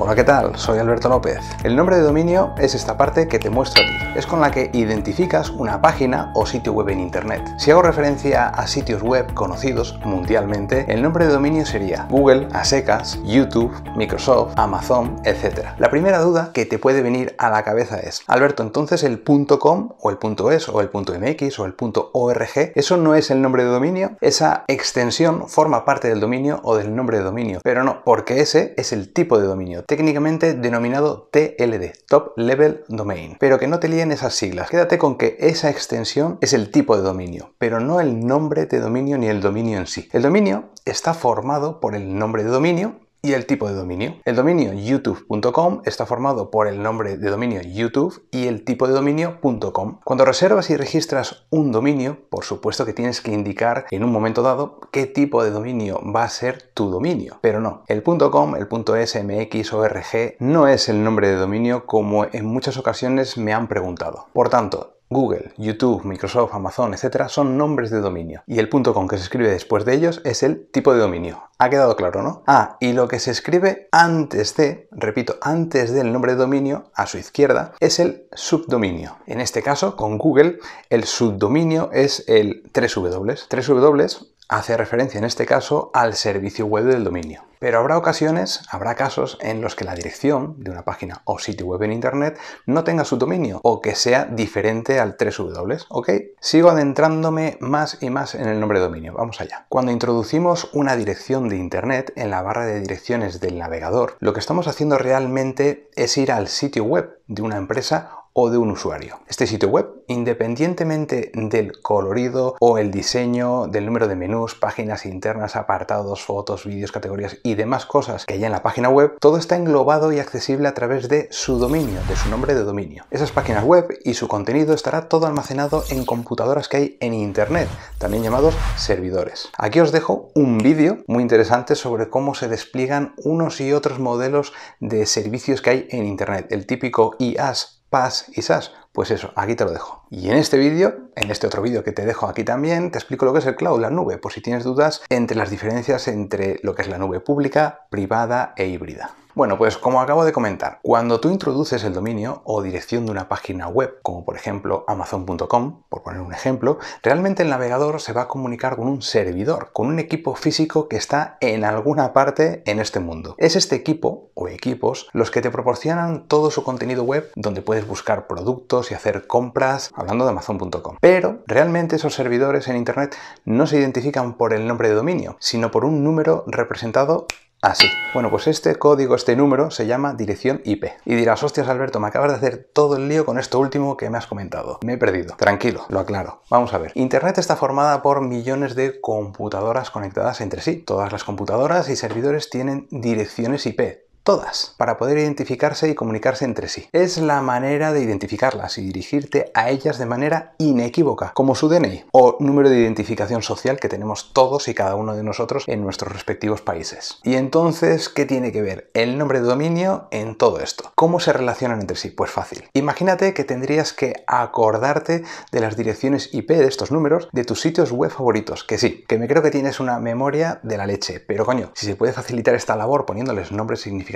Hola, ¿qué tal? Soy Alberto López. El nombre de dominio es esta parte que te muestro a ti. Es con la que identificas una página o sitio web en Internet. Si hago referencia a sitios web conocidos mundialmente, el nombre de dominio sería Google, ASECAS, YouTube, Microsoft, Amazon, etc. La primera duda que te puede venir a la cabeza es, Alberto, entonces el .com o el .es o el .mx o el .org, ¿eso no es el nombre de dominio? Esa extensión forma parte del dominio o del nombre de dominio, pero no, porque ese es el tipo de dominio técnicamente denominado TLD, Top Level Domain, pero que no te líen esas siglas. Quédate con que esa extensión es el tipo de dominio, pero no el nombre de dominio ni el dominio en sí. El dominio está formado por el nombre de dominio y el tipo de dominio. El dominio youtube.com está formado por el nombre de dominio YouTube y el tipo de dominio.com. Cuando reservas y registras un dominio, por supuesto que tienes que indicar en un momento dado qué tipo de dominio va a ser tu dominio. Pero no, el .com, el .smx o .org no es el nombre de dominio como en muchas ocasiones me han preguntado. Por tanto, Google, YouTube, Microsoft, Amazon, etcétera, son nombres de dominio. Y el punto con que se escribe después de ellos es el tipo de dominio. Ha quedado claro, ¿no? Ah, y lo que se escribe antes de, repito, antes del nombre de dominio, a su izquierda, es el subdominio. En este caso, con Google, el subdominio es el 3W. 3W hace referencia en este caso al servicio web del dominio. Pero habrá ocasiones, habrá casos en los que la dirección de una página o sitio web en Internet no tenga su dominio o que sea diferente al 3W, ¿ok? Sigo adentrándome más y más en el nombre de dominio, vamos allá. Cuando introducimos una dirección de Internet en la barra de direcciones del navegador, lo que estamos haciendo realmente es ir al sitio web de una empresa o de un usuario. Este sitio web, independientemente del colorido o el diseño, del número de menús, páginas internas, apartados, fotos, vídeos, categorías y demás cosas que hay en la página web, todo está englobado y accesible a través de su dominio, de su nombre de dominio. Esas páginas web y su contenido estará todo almacenado en computadoras que hay en Internet, también llamados servidores. Aquí os dejo un vídeo muy interesante sobre cómo se despliegan unos y otros modelos de servicios que hay en Internet. El típico IaaS PAS y SAS? Pues eso, aquí te lo dejo. Y en este vídeo, en este otro vídeo que te dejo aquí también, te explico lo que es el cloud, la nube, por si tienes dudas entre las diferencias entre lo que es la nube pública, privada e híbrida. Bueno, pues como acabo de comentar, cuando tú introduces el dominio o dirección de una página web, como por ejemplo amazon.com, por poner un ejemplo, realmente el navegador se va a comunicar con un servidor, con un equipo físico que está en alguna parte en este mundo. Es este equipo o equipos los que te proporcionan todo su contenido web donde puedes buscar productos y hacer compras, hablando de amazon.com. Pero realmente esos servidores en Internet no se identifican por el nombre de dominio, sino por un número representado así. Ah, bueno, pues este código, este número, se llama dirección IP. Y dirás, hostias Alberto, me acabas de hacer todo el lío con esto último que me has comentado. Me he perdido. Tranquilo, lo aclaro. Vamos a ver. Internet está formada por millones de computadoras conectadas entre sí. Todas las computadoras y servidores tienen direcciones IP todas, para poder identificarse y comunicarse entre sí. Es la manera de identificarlas y dirigirte a ellas de manera inequívoca, como su DNI o número de identificación social que tenemos todos y cada uno de nosotros en nuestros respectivos países. Y entonces, ¿qué tiene que ver el nombre de dominio en todo esto? ¿Cómo se relacionan entre sí? Pues fácil. Imagínate que tendrías que acordarte de las direcciones IP de estos números de tus sitios web favoritos, que sí, que me creo que tienes una memoria de la leche, pero coño, si se puede facilitar esta labor poniéndoles nombres significativos,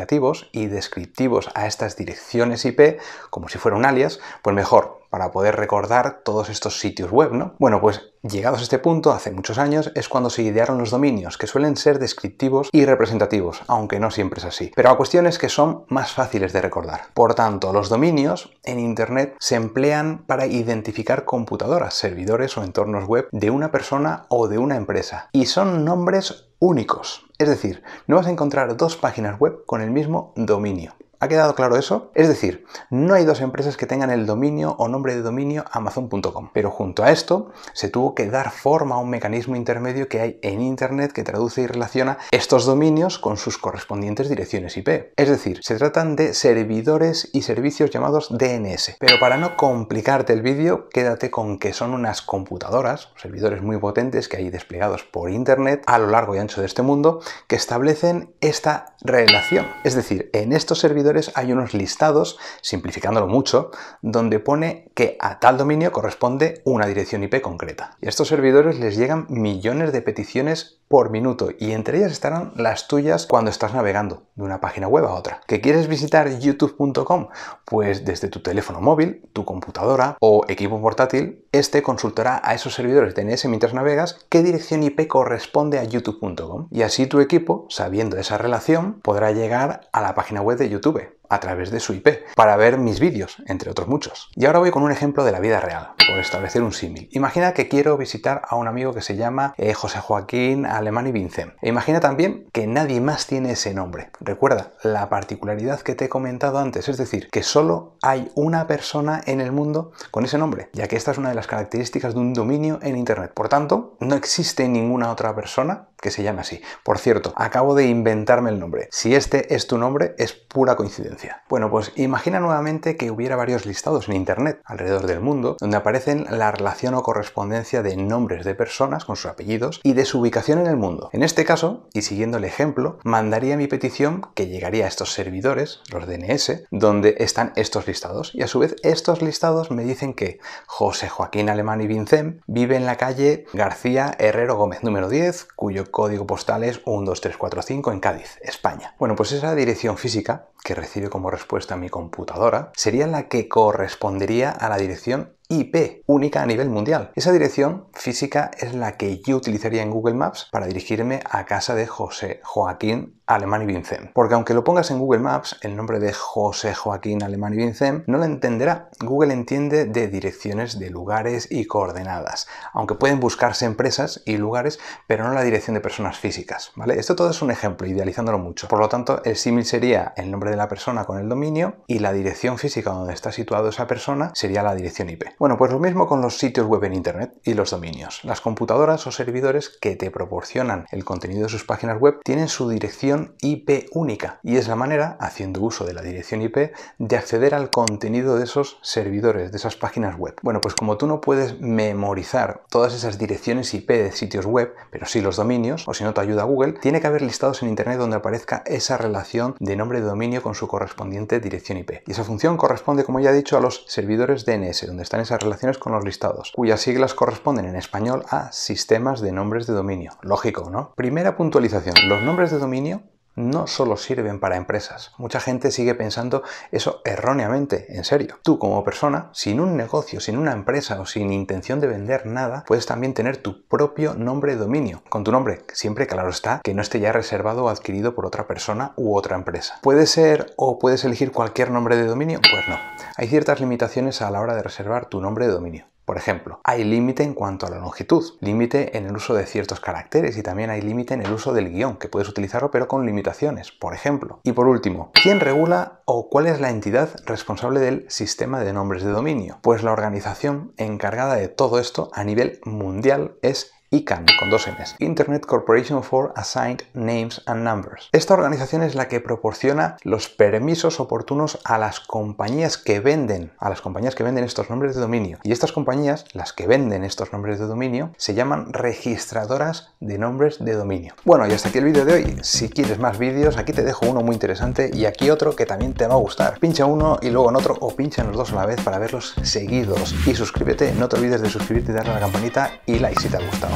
y descriptivos a estas direcciones IP, como si fuera un alias, pues mejor para poder recordar todos estos sitios web, ¿no? Bueno, pues llegados a este punto, hace muchos años, es cuando se idearon los dominios, que suelen ser descriptivos y representativos, aunque no siempre es así. Pero a cuestiones que son más fáciles de recordar. Por tanto, los dominios en Internet se emplean para identificar computadoras, servidores o entornos web de una persona o de una empresa. Y son nombres únicos. Es decir, no vas a encontrar dos páginas web con el mismo dominio. ¿Ha quedado claro eso? Es decir, no hay dos empresas que tengan el dominio o nombre de dominio amazon.com. Pero junto a esto, se tuvo que dar forma a un mecanismo intermedio que hay en Internet que traduce y relaciona estos dominios con sus correspondientes direcciones IP. Es decir, se tratan de servidores y servicios llamados DNS. Pero para no complicarte el vídeo, quédate con que son unas computadoras, servidores muy potentes que hay desplegados por Internet a lo largo y ancho de este mundo, que establecen esta relación. Es decir, en estos servidores hay unos listados, simplificándolo mucho, donde pone que a tal dominio corresponde una dirección IP concreta. Y a estos servidores les llegan millones de peticiones por minuto y entre ellas estarán las tuyas cuando estás navegando de una página web a otra. ¿Que quieres visitar youtube.com? Pues desde tu teléfono móvil, tu computadora o equipo portátil, este consultará a esos servidores DNS mientras navegas qué dirección IP corresponde a youtube.com y así tu equipo, sabiendo esa relación, podrá llegar a la página web de YouTube a través de su IP para ver mis vídeos, entre otros muchos. Y ahora voy con un ejemplo de la vida real, por establecer un símil. Imagina que quiero visitar a un amigo que se llama eh, José Joaquín Alemán y Vincent. E imagina también que nadie más tiene ese nombre. Recuerda la particularidad que te he comentado antes, es decir, que solo hay una persona en el mundo con ese nombre, ya que esta es una de las características de un dominio en Internet. Por tanto, no existe ninguna otra persona que se llame así. Por cierto, acabo de inventarme el nombre. Si este es tu nombre, es pura coincidencia. Bueno, pues imagina nuevamente que hubiera varios listados en Internet alrededor del mundo donde aparecen la relación o correspondencia de nombres de personas con sus apellidos y de su ubicación en el mundo. En este caso, y siguiendo el ejemplo, mandaría mi petición que llegaría a estos servidores, los DNS, donde están estos listados. Y a su vez, estos listados me dicen que José Joaquín Alemán y Vincen vive en la calle García Herrero Gómez número 10, cuyo código postal es 12345 en Cádiz, España. Bueno, pues esa dirección física que recibe como respuesta a mi computadora sería la que correspondería a la dirección IP, única a nivel mundial. Esa dirección física es la que yo utilizaría en Google Maps para dirigirme a casa de José Joaquín Alemán y Vincent. Porque aunque lo pongas en Google Maps, el nombre de José Joaquín Alemán y Vincent no lo entenderá. Google entiende de direcciones de lugares y coordenadas, aunque pueden buscarse empresas y lugares, pero no la dirección de personas físicas. ¿vale? Esto todo es un ejemplo, idealizándolo mucho. Por lo tanto, el símil sería el nombre de la persona con el dominio y la dirección física donde está situado esa persona sería la dirección IP. Bueno, pues lo mismo con los sitios web en Internet y los dominios. Las computadoras o servidores que te proporcionan el contenido de sus páginas web tienen su dirección IP única y es la manera, haciendo uso de la dirección IP, de acceder al contenido de esos servidores, de esas páginas web. Bueno, pues como tú no puedes memorizar todas esas direcciones IP de sitios web, pero sí los dominios, o si no te ayuda Google, tiene que haber listados en Internet donde aparezca esa relación de nombre de dominio con su correspondiente dirección IP. Y esa función corresponde, como ya he dicho, a los servidores DNS, donde están esas relaciones con los listados, cuyas siglas corresponden en español a sistemas de nombres de dominio. Lógico, ¿no? Primera puntualización, los nombres de dominio no solo sirven para empresas. Mucha gente sigue pensando eso erróneamente, en serio. Tú como persona, sin un negocio, sin una empresa o sin intención de vender nada, puedes también tener tu propio nombre de dominio. Con tu nombre, siempre claro está, que no esté ya reservado o adquirido por otra persona u otra empresa. ¿Puede ser o puedes elegir cualquier nombre de dominio? Pues no. Hay ciertas limitaciones a la hora de reservar tu nombre de dominio. Por ejemplo, hay límite en cuanto a la longitud, límite en el uso de ciertos caracteres y también hay límite en el uso del guión, que puedes utilizarlo pero con limitaciones, por ejemplo. Y por último, ¿quién regula o cuál es la entidad responsable del sistema de nombres de dominio? Pues la organización encargada de todo esto a nivel mundial es ICANN, con dos Ns, Internet Corporation for Assigned Names and Numbers. Esta organización es la que proporciona los permisos oportunos a las compañías que venden, a las compañías que venden estos nombres de dominio. Y estas compañías, las que venden estos nombres de dominio, se llaman registradoras de nombres de dominio. Bueno, y hasta aquí el vídeo de hoy. Si quieres más vídeos, aquí te dejo uno muy interesante y aquí otro que también te va a gustar. Pincha uno y luego en otro o pincha en los dos a la vez para verlos seguidos. Y suscríbete, no te olvides de suscribirte y darle a la campanita y like si te ha gustado.